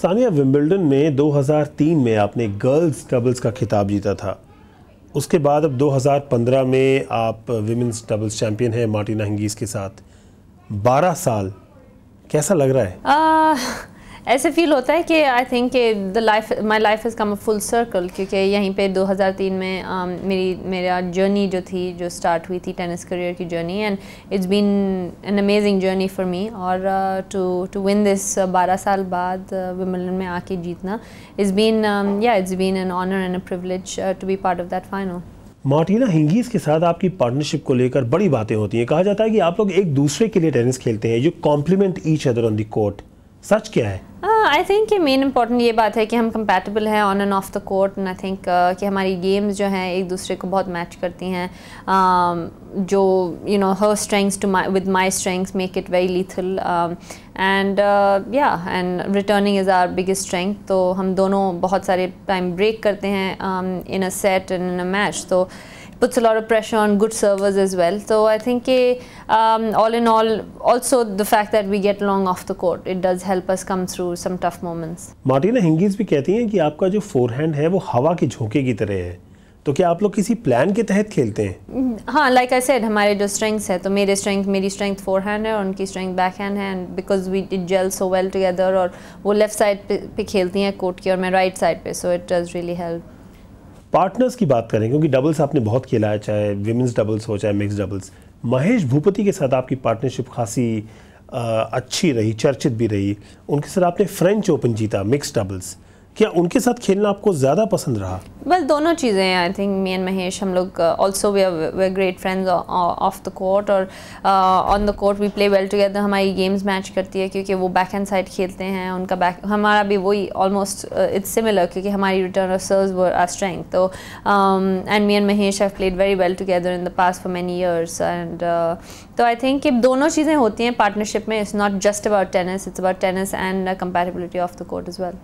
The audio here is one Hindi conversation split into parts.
सानिया विम्बल्डन में 2003 में आपने गर्ल्स डबल्स का खिताब जीता था उसके बाद अब 2015 में आप विमेंस डबल्स चैंपियन हैं मार्टिना हंगीज के साथ 12 साल कैसा लग रहा है आ... ऐसे फील होता है कि I think the life my life is come full circle क्योंकि यहीं पे 2003 में um, मेरी मेरा जर्नी जो थी जो स्टार्ट हुई थी टेनिस करियर की journey and it's been an amazing journey for me और टू टू विन दिस बारह साल बाद विमलन uh, में आके जीतना इट्स बीन या it's been an honour and a privilege to be part of that final Martina Hingis के साथ आपकी पार्टनरशिप को लेकर बड़ी बातें होती हैं कहा जाता है कि आप लोग एक दूसरे के लिए टेनिस खेलते हैं you complement each other on the court सच क्या है आई थिंक मेन इंपॉर्टेंट ये बात है कि हम कंपेटेबल हैं on and off the court and I think कि हमारी गेम्स जो हैं एक दूसरे को बहुत मैच करती हैं um, जो you know her strengths to my with my strengths make it very lethal and या and returning is our biggest strength तो हम दोनों बहुत सारे टाइम ब्रेक करते हैं in a set and in a match तो puts a lot of pressure on good servers as well. So I think uh, um, all in all, also the fact that we get long off the court, it does help us come through some tough moments. Martina Hingis भी कहती हैं कि आपका जो forehand है वो हवा के झोंके की तरह है तो क्या आप लोग किसी प्लान के तहत खेलते हैं हाँ लाइक आई सेड हमारे जो स्ट्रेंथ्स है तो मेरे स्ट्रेंथ मेरी स्ट्रेंथ फोर हैंड है और उनकी स्ट्रेंथ बैक हैंड है because we it gel so well together और वो लेफ्ट साइड पे, पे खेलती हैं कोर्ट की और मैं राइट साइड पे so it does really help partners की बात करें क्योंकि डबल्स आपने बहुत खेला है चाहे विमेंस डबल्स हो चाहे मिक्स डबल्स महेश भूपति के साथ आपकी पार्टनरशिप खासी आ, अच्छी रही चर्चित भी रही उनके साथ आपने फ्रेंच ओपन जीता मिक्स डबल्स क्या उनके साथ खेलना आपको ज़्यादा पसंद रहा बस well, दोनों चीज़ें हैं I think me and Mahesh हम लोग also we are great friends off the court और on the court we play well together हमारी गेम्स मैच करती है क्योंकि वो बैक हैंड साइड खेलते हैं उनका बैक हमारा भी वही ऑलमोस्ट इट्स सिमिलर क्योंकि हमारी return of serve were our strength तो and me and Mahesh have played very well together in the past for many years and तो आई थिंक कि दोनों चीज़ें होती हैं पार्टनरशिप में it's not just about tennis it's about tennis and compatibility off the court is well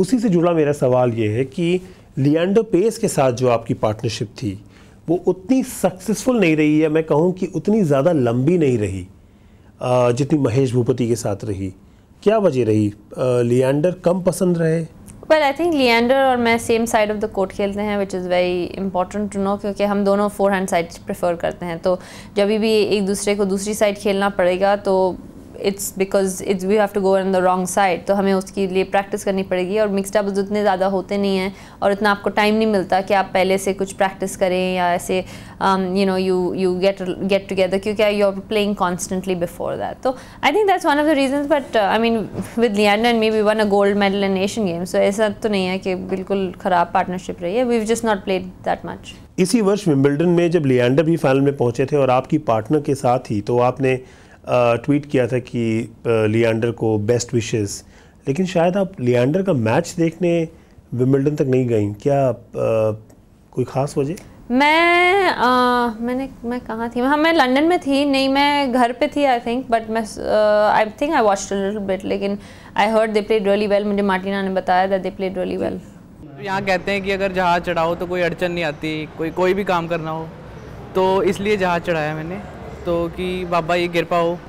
उसी से जुड़ा मेरा सवाल ये है कि लियांडो पेस के साथ जो आपकी पार्टनरशिप थी वो उतनी सक्सेसफुल नहीं रही या मैं कहूँ कि उतनी ज़्यादा लंबी नहीं रही जितनी महेश भूपति के साथ रही क्या वजह रही लियांडर कम पसंद रहे वेल आई थिंक लियांडर और मैं same side of the court खेलते हैं which is very important to know क्योंकि हम दोनों फोर हैंड साइड प्रेफर करते हैं तो जब भी एक दूसरे को दूसरी साइड खेलना पड़ेगा तो it's because it's we have to go on the wrong side तो हमें उसके लिए प्रैक्टिस करनी पड़ेगी और मिक्स डबल्स उतने ज़्यादा होते नहीं हैं और इतना आपको टाइम नहीं मिलता कि आप पहले से कुछ प्रैक्टिस करें या ऐसे you know you you get get together क्योंकि you are playing constantly before that तो I think that's one of the reason but I mean with Leander and me we won a gold medal in Asian Games so ऐसा तो नहीं है कि बिल्कुल ख़राब पार्टनरशिप रही है we just not played that much इसी वर्ष विम्बल्डन में जब लियांडर भी फाइनल में पहुंचे थे और आपकी पार्टनर के साथ ही तो आपने ट्वीट किया था कि लियांडर को बेस्ट विशेस लेकिन शायद आप लियांडर का मैच देखने विमिल्टन तक नहीं गई क्या आ, कोई ख़ास वजह मैं आ, मैंने मैं कहाँ थी हाँ मैं लंदन में थी नहीं मैं घर पे थी आई थिंक बट मैं I think I watch little bit लेकिन I heard they played really well मुझे मार्टिना ने बताया that they played really well यहाँ कहते हैं कि अगर जहाज़ चढ़ाओ तो कोई अड़चन नहीं आती कोई कोई भी काम करना हो तो इसलिए जहाज़ चढ़ाया मैंने तो कि बाबा ये कृपा हो